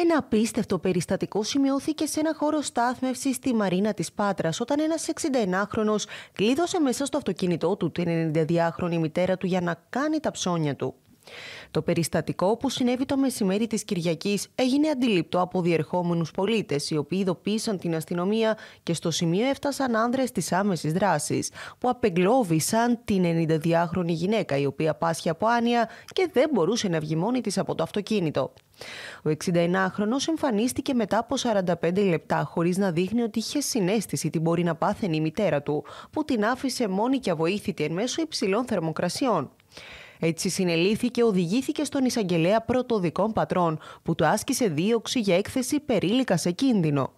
Ένα απίστευτο περιστατικό σημειώθηκε σε ένα χώρο στάθμευσης στη Μαρίνα της Πάτρας, όταν ένας 61χρονο κλείδωσε μέσα στο αυτοκίνητό του την 92χρονη μητέρα του για να κάνει τα ψώνια του. Το περιστατικό που συνέβη το μεσημέρι της Κυριακής έγινε αντιληπτό από διερχόμενους πολίτες, οι οποίοι ειδοποίησαν την αστυνομία και στο σημείο έφτασαν άνδρες της άμεσης δράσης, που απεγκλώβησαν την 92χρονη γυναίκα, η οποία πάσχει από άνοια και δεν μπορούσε να βγει μόνη της από το αυτοκίνητο. Ο 69χρονος εμφανίστηκε μετά από 45 λεπτά χωρίς να δείχνει ότι είχε συνέστηση την μπορεί να πάθαινε η μητέρα του, που την άφησε μόνη και αβοήθητη εν μέσω υψηλών θερμοκρασιών. Έτσι συνελήθηκε, οδηγήθηκε στον εισαγγελέα πρωτοδικών πατρών, που του άσκησε δίωξη για έκθεση περίλικα σε κίνδυνο.